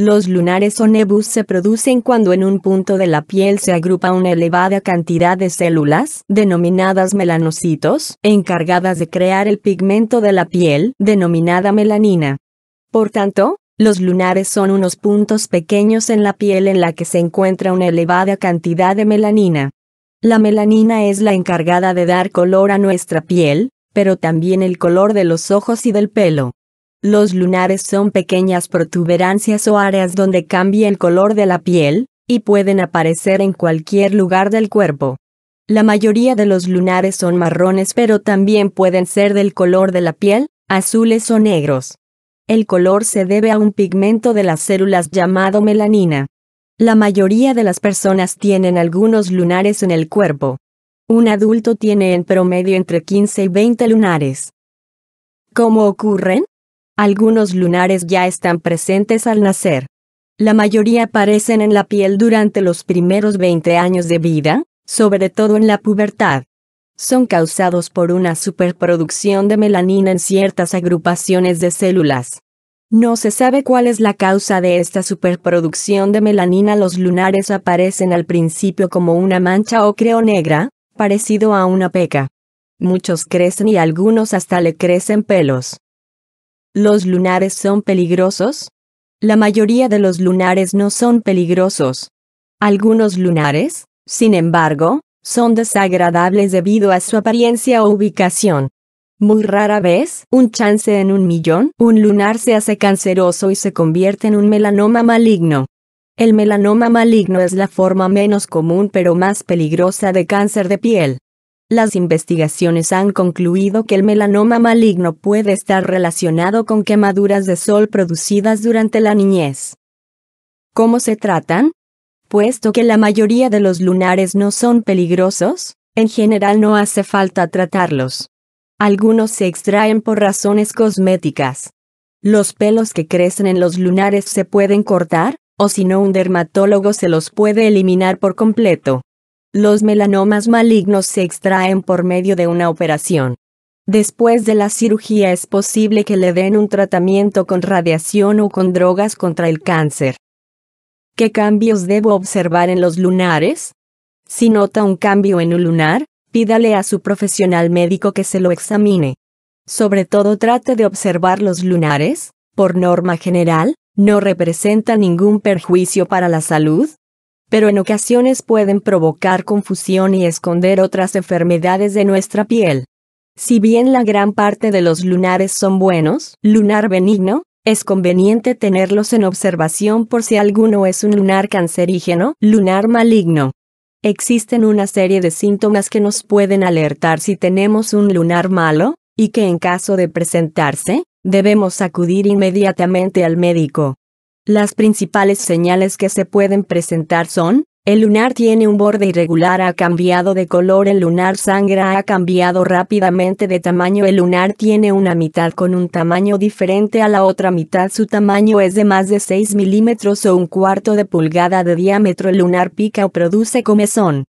Los lunares o nebus se producen cuando en un punto de la piel se agrupa una elevada cantidad de células, denominadas melanocitos, encargadas de crear el pigmento de la piel, denominada melanina. Por tanto, los lunares son unos puntos pequeños en la piel en la que se encuentra una elevada cantidad de melanina. La melanina es la encargada de dar color a nuestra piel, pero también el color de los ojos y del pelo. Los lunares son pequeñas protuberancias o áreas donde cambia el color de la piel, y pueden aparecer en cualquier lugar del cuerpo. La mayoría de los lunares son marrones pero también pueden ser del color de la piel, azules o negros. El color se debe a un pigmento de las células llamado melanina. La mayoría de las personas tienen algunos lunares en el cuerpo. Un adulto tiene en promedio entre 15 y 20 lunares. ¿Cómo ocurren? Algunos lunares ya están presentes al nacer. La mayoría aparecen en la piel durante los primeros 20 años de vida, sobre todo en la pubertad. Son causados por una superproducción de melanina en ciertas agrupaciones de células. No se sabe cuál es la causa de esta superproducción de melanina. Los lunares aparecen al principio como una mancha o negra, parecido a una peca. Muchos crecen y algunos hasta le crecen pelos. ¿Los lunares son peligrosos? La mayoría de los lunares no son peligrosos. Algunos lunares, sin embargo, son desagradables debido a su apariencia o ubicación. Muy rara vez, un chance en un millón, un lunar se hace canceroso y se convierte en un melanoma maligno. El melanoma maligno es la forma menos común pero más peligrosa de cáncer de piel. Las investigaciones han concluido que el melanoma maligno puede estar relacionado con quemaduras de sol producidas durante la niñez. ¿Cómo se tratan? Puesto que la mayoría de los lunares no son peligrosos, en general no hace falta tratarlos. Algunos se extraen por razones cosméticas. Los pelos que crecen en los lunares se pueden cortar, o si no un dermatólogo se los puede eliminar por completo. Los melanomas malignos se extraen por medio de una operación. Después de la cirugía es posible que le den un tratamiento con radiación o con drogas contra el cáncer. ¿Qué cambios debo observar en los lunares? Si nota un cambio en un lunar, pídale a su profesional médico que se lo examine. Sobre todo trate de observar los lunares, por norma general, no representa ningún perjuicio para la salud, pero en ocasiones pueden provocar confusión y esconder otras enfermedades de nuestra piel. Si bien la gran parte de los lunares son buenos, lunar benigno, es conveniente tenerlos en observación por si alguno es un lunar cancerígeno, lunar maligno. Existen una serie de síntomas que nos pueden alertar si tenemos un lunar malo, y que en caso de presentarse, debemos acudir inmediatamente al médico. Las principales señales que se pueden presentar son, el lunar tiene un borde irregular, ha cambiado de color, el lunar sangra ha cambiado rápidamente de tamaño, el lunar tiene una mitad con un tamaño diferente a la otra mitad, su tamaño es de más de 6 milímetros o un cuarto de pulgada de diámetro, el lunar pica o produce comezón.